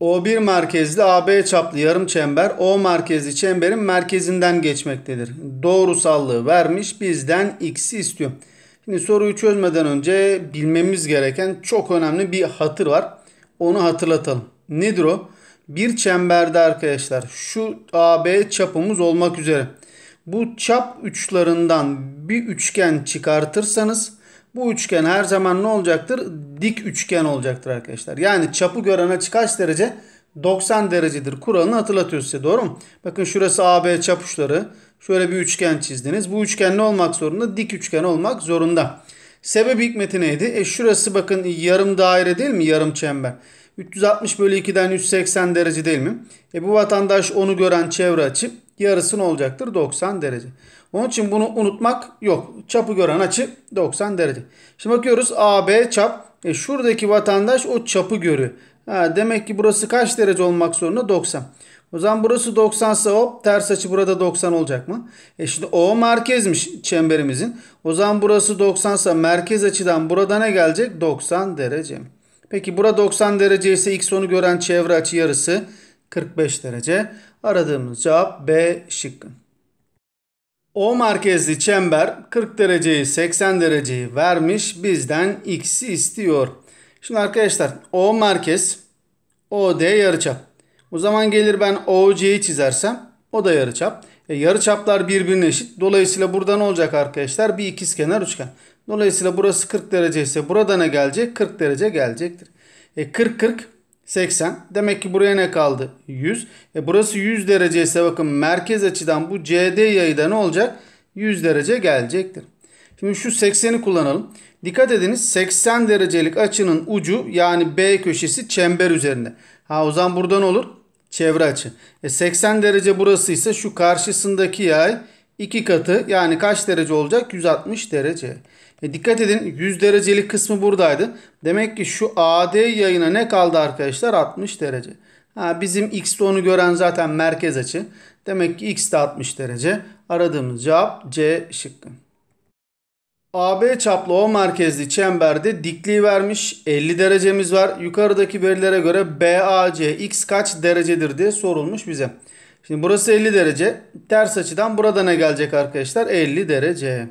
O1 merkezli AB çaplı yarım çember O merkezli çemberin merkezinden geçmektedir. Doğrusallığı vermiş bizden x'i istiyor. Şimdi soruyu çözmeden önce bilmemiz gereken çok önemli bir hatır var. Onu hatırlatalım. Nedir o? Bir çemberde arkadaşlar şu AB çapımız olmak üzere. Bu çap uçlarından bir üçgen çıkartırsanız bu üçgen her zaman ne olacaktır? Dik üçgen olacaktır arkadaşlar. Yani çapı gören açı kaç derece? 90 derecedir. Kuralını hatırlatıyor size doğru mu? Bakın şurası AB çapuçları. Şöyle bir üçgen çizdiniz. Bu üçgen ne olmak zorunda? Dik üçgen olmak zorunda. Sebep hikmeti neydi? E şurası bakın yarım daire değil mi? Yarım çember. 360 bölü 2'den 180 derece değil mi? E bu vatandaş onu gören çevre açı yarısı ne olacaktır? 90 derece. Onun için bunu unutmak yok. Çapı gören açı 90 derece. Şimdi bakıyoruz AB çap. E şuradaki vatandaş o çapı görüyor. Ha, demek ki burası kaç derece olmak zorunda? 90. O zaman burası 90 ise hop ters açı burada 90 olacak mı? E şimdi O merkezmiş çemberimizin. O zaman burası 90 ise merkez açıdan burada ne gelecek? 90 derece mi? Peki bura 90 derece ise x onu gören çevre açı yarısı 45 derece. Aradığımız cevap B şıkkı. O merkezli çember 40 dereceyi 80 dereceyi vermiş bizden x'i istiyor. Şimdi arkadaşlar O merkez OD yarıçap. O zaman gelir ben OC'yi çizersem o da yarıçap. E, yarıçaplar birbirine eşit. Dolayısıyla burada ne olacak arkadaşlar? Bir ikizkenar üçgen. Dolayısıyla burası 40 derece ise burada ne gelecek? 40 derece gelecektir. E 40 40 80. Demek ki buraya ne kaldı? 100. E burası 100 derece ise bakın merkez açıdan bu CD yayı ne olacak? 100 derece gelecektir. Şimdi şu 80'i kullanalım. Dikkat ediniz 80 derecelik açının ucu yani B köşesi çember üzerinde. Ha o zaman burada ne olur? Çevre açı. E 80 derece burası ise şu karşısındaki yay 2 katı yani kaç derece olacak? 160 derece. E dikkat edin 100 derecelik kısmı buradaydı. Demek ki şu AD yayına ne kaldı arkadaşlar? 60 derece. Ha, bizim X'de onu gören zaten merkez açı. Demek ki X'de 60 derece. Aradığımız cevap C şıkkı. AB çaplı O merkezli çemberde dikliği vermiş 50 derecemiz var. Yukarıdaki verilere göre BAC X kaç derecedir diye sorulmuş bize. Şimdi burası 50 derece. Ters açıdan burada ne gelecek arkadaşlar? 50 derece.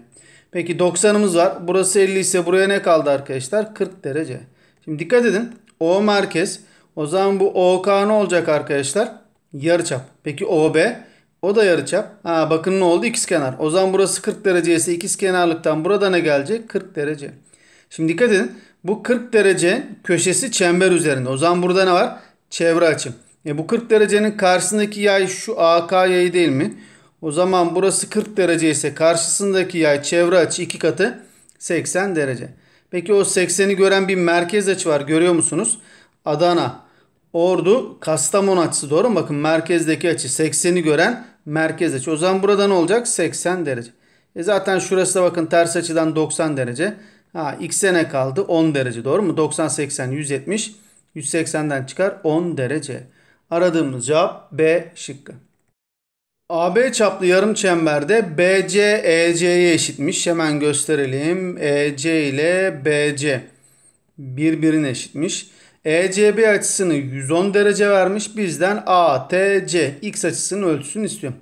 Peki 90'ımız var. Burası 50 ise buraya ne kaldı arkadaşlar? 40 derece. Şimdi dikkat edin. O merkez. O zaman bu OK ne olacak arkadaşlar? Yarıçap. Peki OB? O da yarıçap. Ha bakın ne oldu? İkizkenar. O zaman burası 40 derece ise ikizkenarlıktan burada ne gelecek? 40 derece. Şimdi dikkat edin. Bu 40 derece köşesi çember üzerinde. O zaman burada ne var? Çevre açım. E bu 40 derecenin karşısındaki yay şu AK yayı değil mi? O zaman burası 40 derece ise karşısındaki yay çevre açı iki katı 80 derece. Peki o 80'i gören bir merkez açı var görüyor musunuz? Adana, Ordu, Kastamonu açısı doğru mu? Bakın merkezdeki açı 80'i gören merkez açı. O zaman burada ne olacak? 80 derece. E zaten şurası da bakın ters açıdan 90 derece. Ha x'e ne kaldı? 10 derece doğru mu? 90, 80, 170. 180'den çıkar 10 derece. Aradığımız cevap B şıkkı. AB çaplı yarım çemberde BC EC'ye eşitmiş. Hemen gösterelim. EC ile BC birbirine eşitmiş. ECB açısını 110 derece vermiş. Bizden ATC x açısının ölçüsünü istiyor.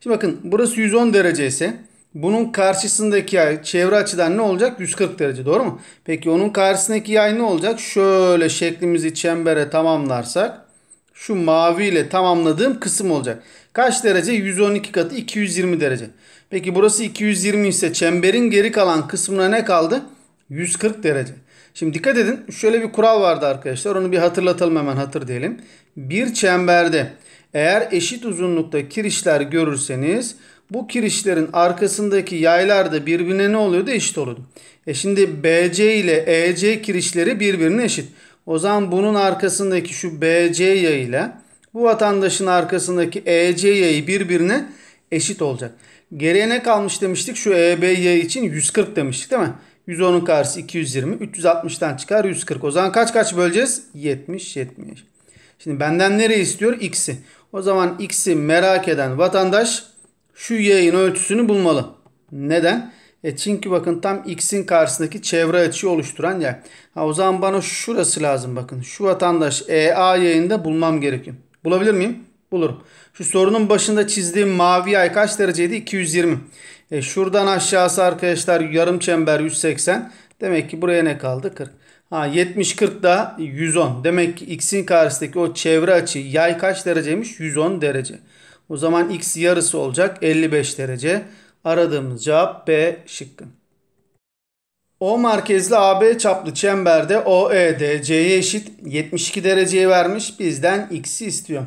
Şimdi bakın burası 110 derece ise bunun karşısındaki yay çevre açıdan ne olacak? 140 derece doğru mu? Peki onun karşısındaki yay ne olacak? Şöyle şeklimizi çembere tamamlarsak şu mavi ile tamamladığım kısım olacak. Kaç derece? 112 katı 220 derece. Peki burası 220 ise çemberin geri kalan kısmına ne kaldı? 140 derece. Şimdi dikkat edin şöyle bir kural vardı arkadaşlar onu bir hatırlatalım hemen hatır diyelim. Bir çemberde eğer eşit uzunlukta kirişler görürseniz bu kirişlerin arkasındaki yaylar da birbirine ne oluyordu? Eşit olurdu. E şimdi BC ile EC kirişleri birbirine eşit. O zaman bunun arkasındaki şu BC ile bu vatandaşın arkasındaki EC yayı birbirine eşit olacak. Geriye ne kalmış demiştik? Şu EB yayı için 140 demiştik değil mi? 110'un karşısı 220. 360'tan çıkar 140. O zaman kaç kaç böleceğiz? 70, 70. Şimdi benden nereyi istiyor? X'i. O zaman X'i merak eden vatandaş şu yayın ölçüsünü bulmalı. Neden? E çünkü bakın tam x'in karşısındaki çevre açıyı oluşturan yer. Ha, o zaman bana şurası lazım bakın. Şu vatandaş EA yayında bulmam gerekiyor. Bulabilir miyim? Bulurum. Şu sorunun başında çizdiğim mavi yay kaç dereceydi? 220. E şuradan aşağısı arkadaşlar yarım çember 180. Demek ki buraya ne kaldı? 40. Ha 70 40 da 110. Demek ki x'in karşısındaki o çevre açı yay kaç dereceymiş? 110 derece. O zaman x yarısı olacak 55 derece. Aradığımız cevap B şıkkı. O merkezli AB çaplı çemberde OEDC'ye eşit 72 dereceyi vermiş. Bizden X'i istiyor.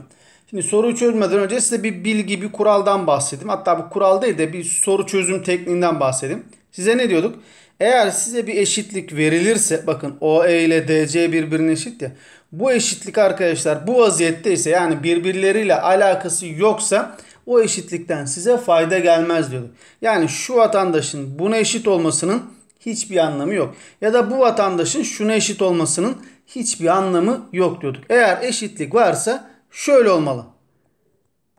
Şimdi soruyu çözmeden önce size bir bilgi, bir kuraldan bahsedeyim. Hatta bu kural değil de bir soru çözüm tekniğinden bahsedeyim. Size ne diyorduk? Eğer size bir eşitlik verilirse bakın OE ile DC birbirine eşit ya. Bu eşitlik arkadaşlar bu vaziyette ise yani birbirleriyle alakası yoksa o eşitlikten size fayda gelmez diyorduk. Yani şu vatandaşın buna eşit olmasının hiçbir anlamı yok. Ya da bu vatandaşın şuna eşit olmasının hiçbir anlamı yok diyorduk. Eğer eşitlik varsa şöyle olmalı.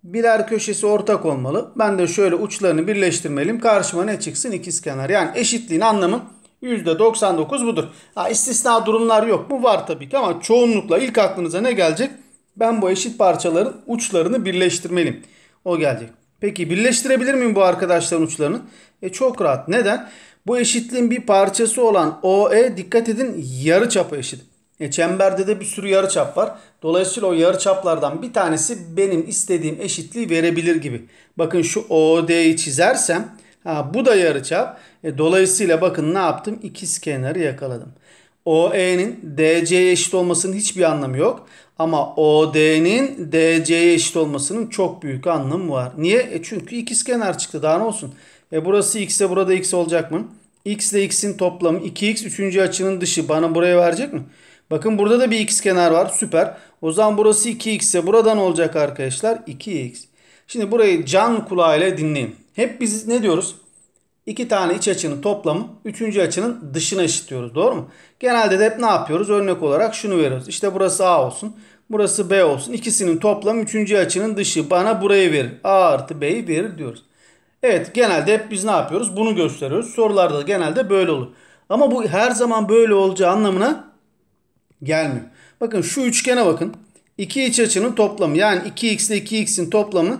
Birer köşesi ortak olmalı. Ben de şöyle uçlarını birleştirmeliyim. Karşıma ne çıksın ikiz kenar. Yani eşitliğin anlamı %99 budur. Ha, istisna durumlar yok Bu Var tabii ki ama çoğunlukla ilk aklınıza ne gelecek? Ben bu eşit parçaların uçlarını birleştirmeliyim. O gelecek. Peki birleştirebilir miyim bu arkadaşların uçlarını? E çok rahat. Neden? Bu eşitliğin bir parçası olan OE dikkat edin yarı çapı eşit. E çemberde de bir sürü yarı çap var. Dolayısıyla o yarı çaplardan bir tanesi benim istediğim eşitliği verebilir gibi. Bakın şu OD'yi çizersem ha, bu da yarı çap. E, dolayısıyla bakın ne yaptım? İkiz kenarı yakaladım. OE'nin DC'ye eşit olmasının hiçbir anlamı yok. Ama OD'nin DC'ye eşit olmasının çok büyük anlamı var. Niye? E çünkü ikizkenar çıktı. Daha ne olsun? E burası x ise burada x olacak mı? x ile x'in toplamı 2x 3. açının dışı bana buraya verecek mi? Bakın burada da bir x kenar var. Süper. O zaman burası 2x ise buradan olacak arkadaşlar 2x. Şimdi burayı can kulağıyla dinleyin. Hep biz ne diyoruz? İki tane iç açının toplamı üçüncü açının dışına eşitliyoruz. Doğru mu? Genelde de hep ne yapıyoruz? Örnek olarak şunu veriyoruz. İşte burası A olsun. Burası B olsun. İkisinin toplam üçüncü açının dışı. Bana burayı ver A artı B'yi verir diyoruz. Evet genelde hep biz ne yapıyoruz? Bunu gösteriyoruz. Sorularda genelde böyle olur. Ama bu her zaman böyle olacağı anlamına gelmiyor. Bakın şu üçgene bakın. 2 iç açının toplamı yani 2x ile 2x'in toplamı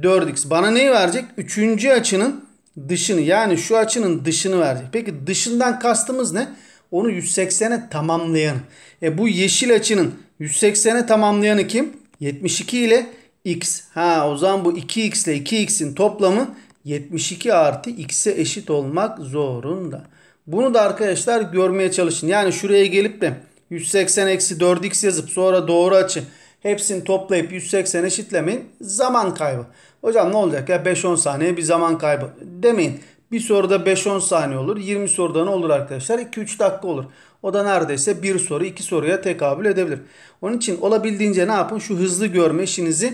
4x. Bana neyi verecek? Üçüncü açının dışını yani şu açının dışını verecek. Peki dışından kastımız ne? Onu 180'e tamamlayan. E bu yeşil açının 180'e tamamlayanı kim? 72 ile x. Ha o zaman bu 2x ile 2x'in toplamı 72 artı x'e eşit olmak zorunda. Bunu da arkadaşlar görmeye çalışın. Yani şuraya gelip de 180 eksi 4x yazıp sonra doğru açı hepsini toplayıp 180 eşitlemeyin. Zaman kaybı. Hocam ne olacak ya 5-10 saniye bir zaman kaybı demeyin. Bir soruda 5-10 saniye olur. 20 soruda ne olur arkadaşlar? 2-3 dakika olur. O da neredeyse bir soru iki soruya tekabül edebilir. Onun için olabildiğince ne yapın? Şu hızlı görme işinizi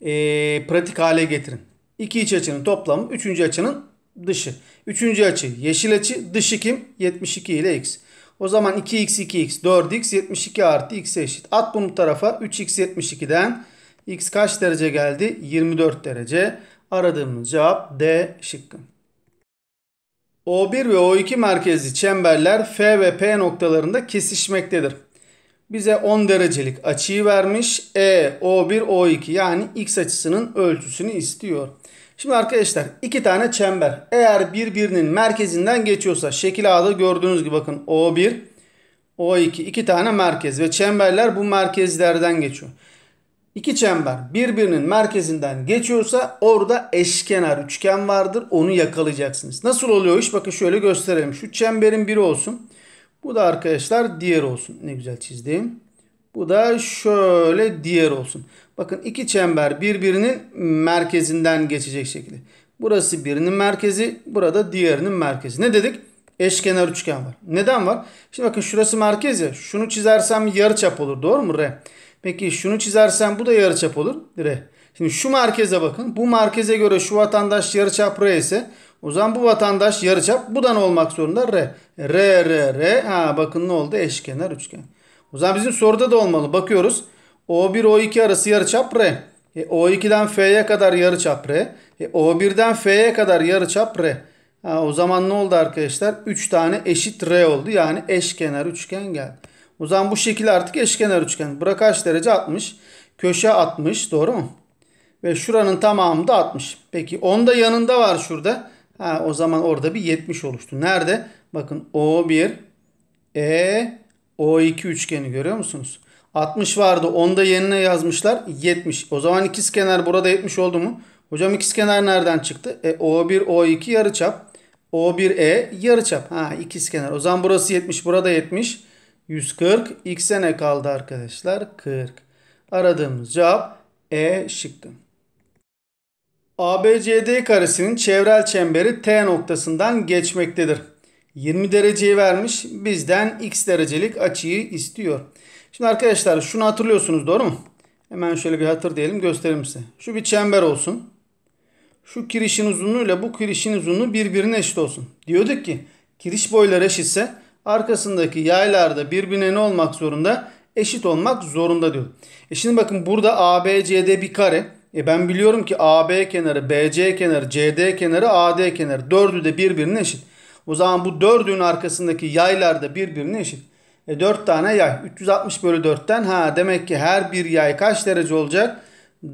e, pratik hale getirin. İki iç açının toplamı, üçüncü açının dışı. Üçüncü açı yeşil açı, dışı kim? 72 ile x. O zaman 2x 2x 4x 72 artı x'e eşit. At bunu tarafa 3x 72'den x kaç derece geldi? 24 derece. Aradığımız cevap D şıkkı. O1 ve O2 merkezli çemberler F ve P noktalarında kesişmektedir. Bize 10 derecelik açıyı vermiş. E, O1, O2 yani x açısının ölçüsünü istiyor. Şimdi arkadaşlar iki tane çember eğer birbirinin merkezinden geçiyorsa şekil A'da gördüğünüz gibi bakın O1, O2 iki tane merkez ve çemberler bu merkezlerden geçiyor. İki çember birbirinin merkezinden geçiyorsa orada eşkenar üçgen vardır. Onu yakalayacaksınız. Nasıl oluyor iş? Bakın şöyle gösterelim. Şu çemberin biri olsun. Bu da arkadaşlar diğer olsun. Ne güzel çizdim. Bu da şöyle diğer olsun. Bakın iki çember birbirinin merkezinden geçecek şekilde. Burası birinin merkezi, burada diğerinin merkezi. Ne dedik? Eşkenar üçgen var. Neden var? Şimdi bakın şurası merkez ya. Şunu çizersem yarı çap olur. Doğru mu? R. Peki şunu çizersem bu da yarıçap olur. R. Şimdi şu merkeze bakın. Bu merkeze göre şu vatandaş yarıçap R ise o zaman bu vatandaş yarıçap ne olmak zorunda R. R, R, R. Ha bakın ne oldu? Eşkenar üçgen. O zaman bizim soruda da olmalı. Bakıyoruz. O1, O2 arası yarıçap R. E, O2'den F'ye kadar yarıçap R. E, O1'den F'ye kadar yarıçap R. Ha, o zaman ne oldu arkadaşlar? 3 tane eşit R oldu. Yani eşkenar üçgen geldi. O zaman bu şekil artık eşkenar üçgen. Bura kaç derece? 60. Köşe 60 doğru mu? Ve şuranın tamamı da 60. Peki 10 da yanında var şurada. Ha, o zaman orada bir 70 oluştu. Nerede? Bakın O1, E, O2 üçgeni görüyor musunuz? 60 vardı. 10 da yerine yazmışlar. 70. O zaman ikiz kenar burada 70 oldu mu? Hocam ikiz kenar nereden çıktı? E, O1, O2 yarıçap. O1, E yarıçap. Ha ikiz kenar. O zaman burası 70, burada 70. 140. X'e ne kaldı arkadaşlar? 40. Aradığımız cevap E şıktı. ABCD karesinin çevrel çemberi T noktasından geçmektedir. 20 dereceyi vermiş. Bizden x derecelik açıyı istiyor. Şimdi arkadaşlar şunu hatırlıyorsunuz doğru mu? Hemen şöyle bir hatır diyelim göstereyim size. Şu bir çember olsun. Şu kirişin uzunluğu ile bu kirişin uzunluğu birbirine eşit olsun. Diyorduk ki kiriş boyları eşitse arkasındaki yaylarda birbirine ne olmak zorunda? Eşit olmak zorunda diyor. E şimdi bakın burada ABCD bir kare. E ben biliyorum ki AB kenarı, BC kenarı, CD kenarı, AD kenarı. Dördü de birbirine eşit. O zaman bu dördünün arkasındaki yaylar da birbirine eşit. E 4 tane yay. 360 bölü 4'ten ha demek ki her bir yay kaç derece olacak?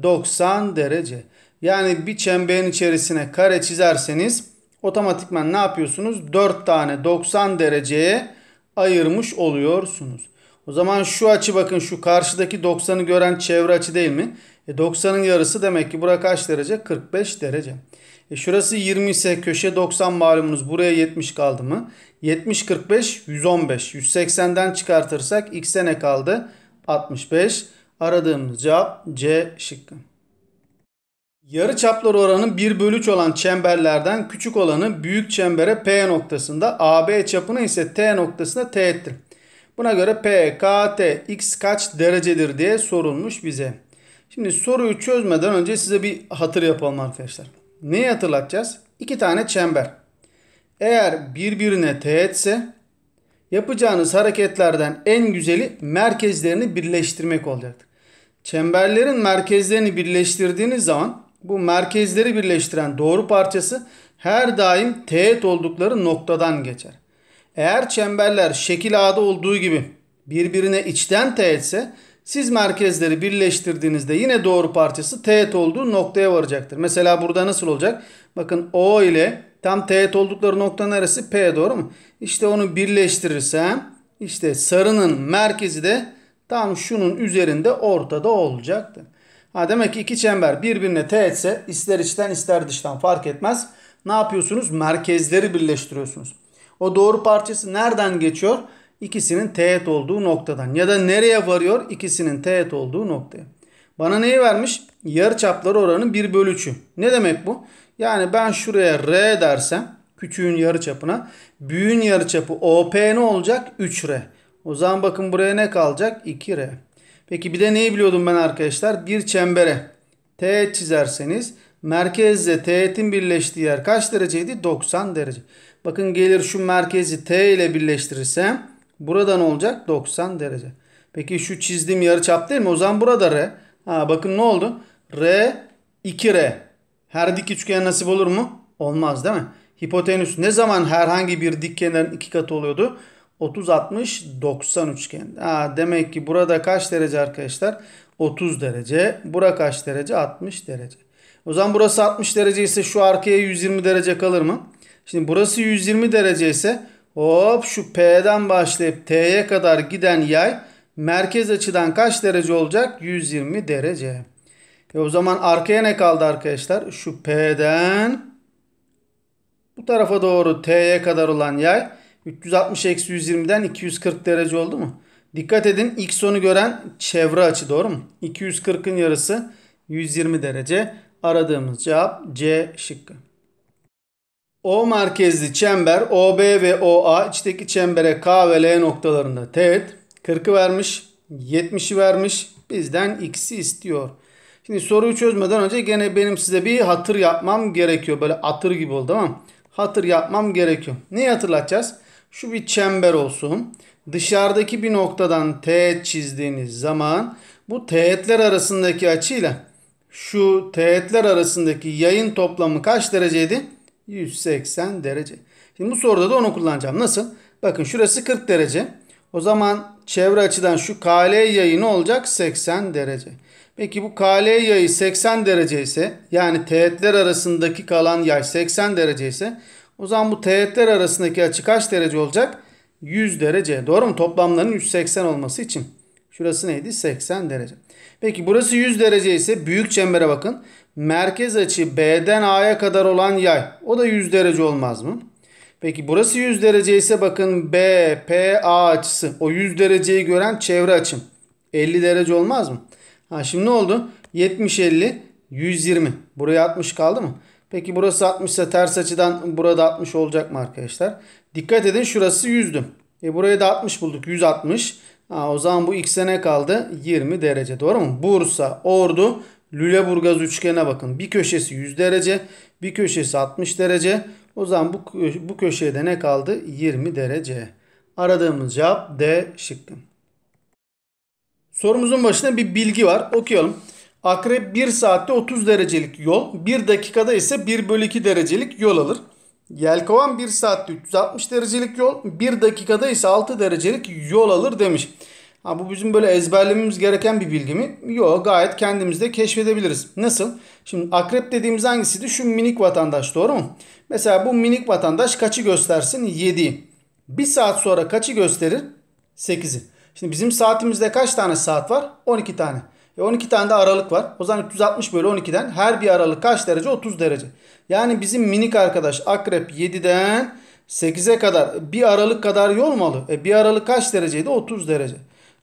90 derece. Yani bir çemberin içerisine kare çizerseniz otomatikman ne yapıyorsunuz? 4 tane 90 dereceye ayırmış oluyorsunuz. O zaman şu açı bakın şu karşıdaki 90'ı gören çevre açı değil mi? E 90'ın yarısı demek ki bura kaç derece? 45 derece. E şurası 20 ise köşe 90 malumunuz buraya 70 kaldı mı? 70 45 115. 180'den çıkartırsak x'e ne kaldı? 65. Aradığımız cevap C şıkkı. Yarı çaplar oranı 1 bölü 3 olan çemberlerden küçük olanı büyük çembere P noktasında, AB çapını ise T noktasında teğettir. Buna göre P, K, T, X kaç derecedir diye sorulmuş bize. Şimdi soruyu çözmeden önce size bir hatır yapalım arkadaşlar. Neyi hatırlatacağız? İki tane çember. Eğer birbirine teğetse yapacağınız hareketlerden en güzeli merkezlerini birleştirmek olacaktır. Çemberlerin merkezlerini birleştirdiğiniz zaman bu merkezleri birleştiren doğru parçası her daim teğet oldukları noktadan geçer. Eğer çemberler şekil A'da olduğu gibi birbirine içten teğetse siz merkezleri birleştirdiğinizde yine doğru parçası teğet olduğu noktaya varacaktır. Mesela burada nasıl olacak? Bakın O ile tam teğet oldukları nokta neresi? P doğru mu? İşte onu birleştirirsem işte sarının merkezi de tam şunun üzerinde ortada olacaktır. Ha demek ki iki çember birbirine teğetse ister içten ister dıştan fark etmez. Ne yapıyorsunuz? Merkezleri birleştiriyorsunuz. O doğru parçası nereden geçiyor? İkisinin teğet olduğu noktadan. Ya da nereye varıyor? İkisinin teğet olduğu noktaya. Bana neyi vermiş? Yarı çapları oranın 1 bölü 3'ü. Ne demek bu? Yani ben şuraya R dersem küçüğün yarı çapına büyüğün yarı çapı OP ne olacak? 3R. O zaman bakın buraya ne kalacak? 2R. Peki bir de neyi biliyordum ben arkadaşlar? Bir çembere teğet çizerseniz merkezle teğetin birleştiği yer kaç dereceydi? 90 derece. Bakın gelir şu merkezi T ile birleştirirsem buradan olacak 90 derece. Peki şu çizdiğim yarıçap değil mi? O zaman burada R. Ha, bakın ne oldu? R 2R. Her dik üçgen nasip olur mu? Olmaz değil mi? Hipotenüs ne zaman herhangi bir dik kenarın iki katı oluyordu? 30 60 90 üçgen. Ha, demek ki burada kaç derece arkadaşlar? 30 derece. Bura kaç derece? 60 derece. O zaman burası 60 derece ise şu arkaya 120 derece kalır mı? Şimdi burası 120 derece ise hop şu P'den başlayıp T'ye kadar giden yay merkez açıdan kaç derece olacak? 120 derece. E o zaman arkaya ne kaldı arkadaşlar? Şu P'den bu tarafa doğru T'ye kadar olan yay 360 eksi 120'den 240 derece oldu mu? Dikkat edin x onu gören çevre açı doğru mu? 240'ın yarısı 120 derece. Aradığımız cevap C şıkkı. O merkezli çember OB ve OA içteki çembere K ve L noktalarında teğet. 40'ı vermiş, 70'i vermiş, bizden x'i istiyor. Şimdi soruyu çözmeden önce gene benim size bir hatır yapmam gerekiyor. Böyle atır gibi oldu ama hatır yapmam gerekiyor. Neyi hatırlatacağız? Şu bir çember olsun. Dışarıdaki bir noktadan teğet çizdiğiniz zaman bu teğetler arasındaki açıyla şu teğetler arasındaki yayın toplamı kaç dereceydi? 180 derece. Şimdi bu soruda da onu kullanacağım. Nasıl? Bakın şurası 40 derece. O zaman çevre açıdan şu KL yayı ne olacak? 80 derece. Peki bu KL yayı 80 derece ise yani teğetler arasındaki kalan yay 80 derece ise o zaman bu teğetler arasındaki açı kaç derece olacak? 100 derece. Doğru mu? Toplamların 180 olması için. Şurası neydi? 80 derece. Peki burası 100 derece ise büyük çembere bakın. Merkez açı B'den A'ya kadar olan yay. O da 100 derece olmaz mı? Peki burası 100 derece ise bakın B, P, A açısı. O 100 dereceyi gören çevre açım. 50 derece olmaz mı? Ha şimdi ne oldu? 70, 50, 120. Buraya 60 kaldı mı? Peki burası 60 ise ters açıdan burada 60 olacak mı arkadaşlar? Dikkat edin şurası 100'dü. E buraya da 60 bulduk. 160. Ha, o zaman bu x'e ne kaldı? 20 derece. Doğru mu? Bursa, Ordu, Lüleburgaz üçgene bakın. Bir köşesi 100 derece. Bir köşesi 60 derece. O zaman bu, bu köşeye de ne kaldı? 20 derece. Aradığımız cevap D şıkkı. Sorumuzun başında bir bilgi var. Okuyalım. Akrep 1 saatte 30 derecelik yol, 1 dakikada ise 1 bölü 2 derecelik yol alır. Yelkovan 1 saatte 360 derecelik yol, 1 dakikada ise 6 derecelik yol alır demiş. Ha, bu bizim böyle ezberlememiz gereken bir bilgi mi? Yok gayet kendimizde keşfedebiliriz. Nasıl? Şimdi akrep dediğimiz hangisiydi? Şu minik vatandaş doğru mu? Mesela bu minik vatandaş kaçı göstersin? 7'yi. 1 saat sonra kaçı gösterir? 8'i. Şimdi bizim saatimizde kaç tane saat var? 12 tane. 12 e, tane de aralık var. O zaman 360 bölü 12'den her bir aralık kaç derece? 30 derece. Yani bizim minik arkadaş akrep 7'den 8'e kadar bir aralık kadar yolmalı. E bir aralık kaç dereceydi? 30 derece.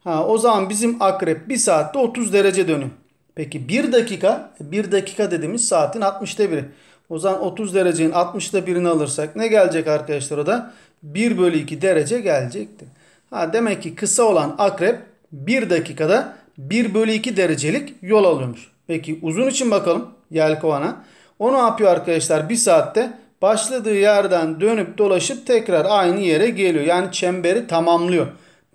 Ha, o zaman bizim akrep 1 saatte 30 derece dönüyor. Peki 1 dakika, 1 e, dakika dediğimiz saatin 60'ta biri. O zaman 30 derecenin 60'ta birini alırsak ne gelecek arkadaşlar o da? 1 bölü 2 derece gelecekti. Ha, demek ki kısa olan akrep 1 dakikada 1 bölü 2 derecelik yol alıyormuş. Peki uzun için bakalım yelkovana. O ne yapıyor arkadaşlar? 1 saatte başladığı yerden dönüp dolaşıp tekrar aynı yere geliyor. Yani çemberi tamamlıyor.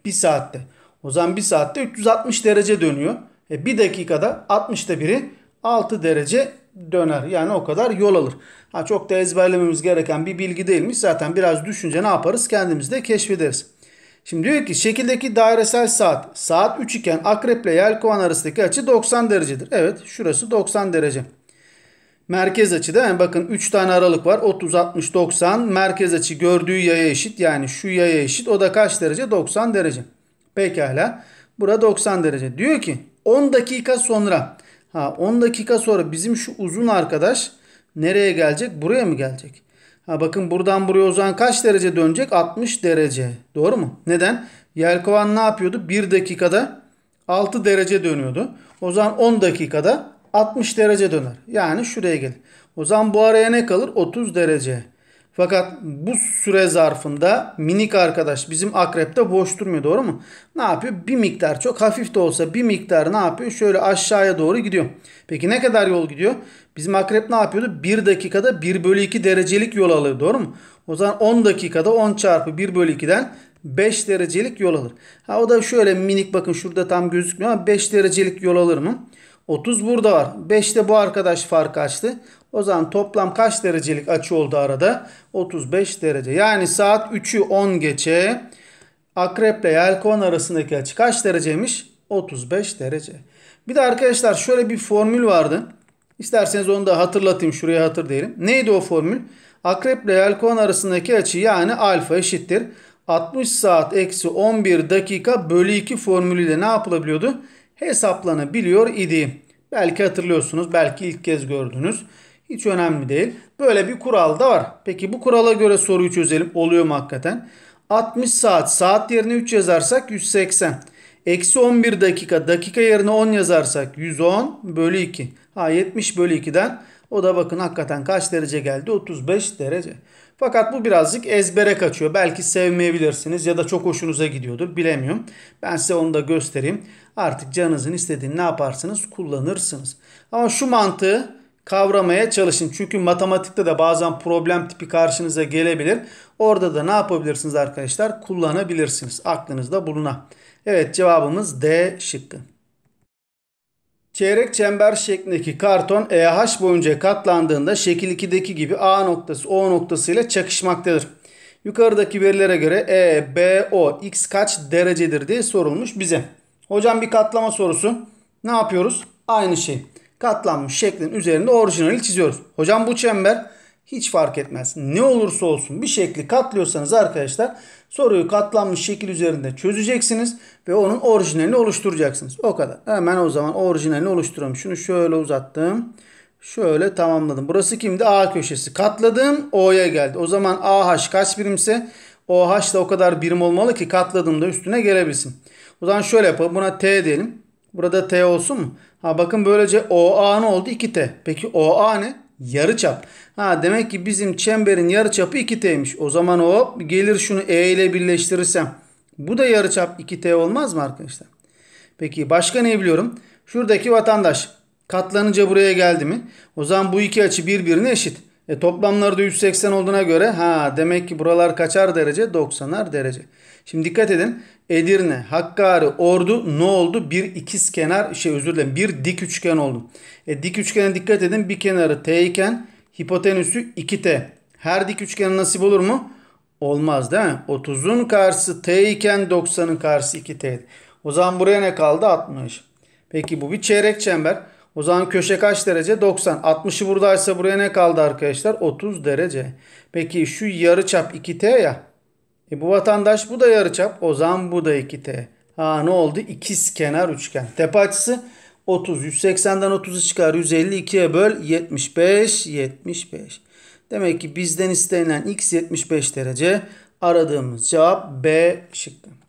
1 saatte. O zaman 1 saatte 360 derece dönüyor. E bir dakikada 60'ta biri 6 derece döner. Yani o kadar yol alır. Ha, çok da ezberlememiz gereken bir bilgi değilmiş. Zaten biraz düşünce ne yaparız? Kendimiz de keşfederiz. Şimdi diyor ki şekildeki dairesel saat saat 3 iken akreple ile yelkovan arasındaki açı 90 derecedir. Evet şurası 90 derece. Merkez açı değil mi? Bakın 3 tane aralık var. 30, 60, 90. Merkez açı gördüğü yaya eşit. Yani şu yaya eşit. O da kaç derece? 90 derece. Pekala. Bura 90 derece. Diyor ki 10 dakika sonra. Ha 10 dakika sonra bizim şu uzun arkadaş nereye gelecek? Buraya mı gelecek? Ha bakın buradan buraya o zaman kaç derece dönecek? 60 derece. Doğru mu? Neden? Yelkovan ne yapıyordu? 1 dakikada 6 derece dönüyordu. O zaman 10 dakikada 60 derece döner. Yani şuraya gelir. O zaman bu araya ne kalır? 30 derece. Fakat bu süre zarfında minik arkadaş bizim akrepte boş durmuyor doğru mu? Ne yapıyor? Bir miktar çok hafif de olsa bir miktar ne yapıyor? Şöyle aşağıya doğru gidiyor. Peki ne kadar yol gidiyor? Bizim akrep ne yapıyordu? 1 dakikada 1 bölü 2 derecelik yol alıyor doğru mu? O zaman 10 dakikada 10 çarpı 1 bölü 2'den 5 derecelik yol alır. Ha o da şöyle minik bakın şurada tam gözükmüyor ama 5 derecelik yol alır mı? 30 burada var. 5 de bu arkadaş fark açtı. O zaman toplam kaç derecelik açı oldu arada? 35 derece. Yani saat 3'ü 10 geçe akreple ile yelkovan arasındaki açı kaç dereceymiş? 35 derece. Bir de arkadaşlar şöyle bir formül vardı. İsterseniz onu da hatırlatayım. Şuraya hatır Neydi o formül? Akreple ile yelkovan arasındaki açı yani alfa eşittir. 60 saat eksi 11 dakika bölü 2 formülüyle ne yapılabiliyordu? Hesaplanabiliyor idi. Belki hatırlıyorsunuz. Belki ilk kez gördünüz. Hiç önemli değil. Böyle bir kural da var. Peki bu kurala göre soruyu çözelim. Oluyor mu hakikaten? 60 saat. Saat yerine 3 yazarsak 180. Eksi 11 dakika. Dakika yerine 10 yazarsak 110 bölü 2. Ha 70 bölü 2'den o da bakın hakikaten kaç derece geldi? 35 derece. Fakat bu birazcık ezbere kaçıyor. Belki sevmeyebilirsiniz ya da çok hoşunuza gidiyordur. Bilemiyorum. Ben size onu da göstereyim. Artık canınızın istediğini ne yaparsınız? Kullanırsınız. Ama şu mantığı kavramaya çalışın. Çünkü matematikte de bazen problem tipi karşınıza gelebilir. Orada da ne yapabilirsiniz arkadaşlar? Kullanabilirsiniz. Aklınızda buluna. Evet cevabımız D şıkkı. Çeyrek çember şeklindeki karton EH boyunca katlandığında şekil 2'deki gibi A noktası O noktası ile çakışmaktadır. Yukarıdaki verilere göre E, B, O, X kaç derecedir diye sorulmuş bize. Hocam bir katlama sorusu. Ne yapıyoruz? Aynı şey katlanmış şeklin üzerinde orijinali çiziyoruz. Hocam bu çember hiç fark etmez. Ne olursa olsun bir şekli katlıyorsanız arkadaşlar soruyu katlanmış şekil üzerinde çözeceksiniz ve onun orijinalini oluşturacaksınız. O kadar. Hemen o zaman orijinalini oluşturuyorum. Şunu şöyle uzattım. Şöyle tamamladım. Burası kimdi? A köşesi. Katladım. O'ya geldi. O zaman AH kaç birimse OH da o kadar birim olmalı ki katladığımda üstüne gelebilsin. O zaman şöyle yapalım. Buna T diyelim. Burada T olsun mu? Ha bakın böylece OA ne oldu? 2T. Peki OA ne? Yarı çap. Ha demek ki bizim çemberin yarı çapı 2T'ymiş. O zaman o gelir şunu E ile birleştirirsem. Bu da yarı çap 2T olmaz mı arkadaşlar? Peki başka ne biliyorum? Şuradaki vatandaş katlanınca buraya geldi mi? O zaman bu iki açı birbirine eşit. E toplamları da 180 olduğuna göre ha demek ki buralar kaçar derece? 90'ar derece. Şimdi dikkat edin. Edirne, Hakkari, Ordu ne oldu? Bir ikiz kenar şey özür dilerim bir dik üçgen oldu. E, dik üçgene dikkat edin. Bir kenarı T iken hipotenüsü 2T. Her dik üçgen nasip olur mu? Olmaz değil mi? 30'un karşısı T iken 90'ın karşısı 2T. O zaman buraya ne kaldı? 60. Peki bu bir çeyrek çember. O zaman köşe kaç derece? 90. 60'ı buradaysa buraya ne kaldı arkadaşlar? 30 derece. Peki şu yarı çap 2T ya. E bu vatandaş bu da yarıçap. O zaman bu da 2T. Ha ne oldu? İkiz kenar üçgen. Tepe açısı 30. 180'den 30'u çıkar. 152'ye böl. 75. 75. Demek ki bizden istenilen x 75 derece. Aradığımız cevap B şıkkı.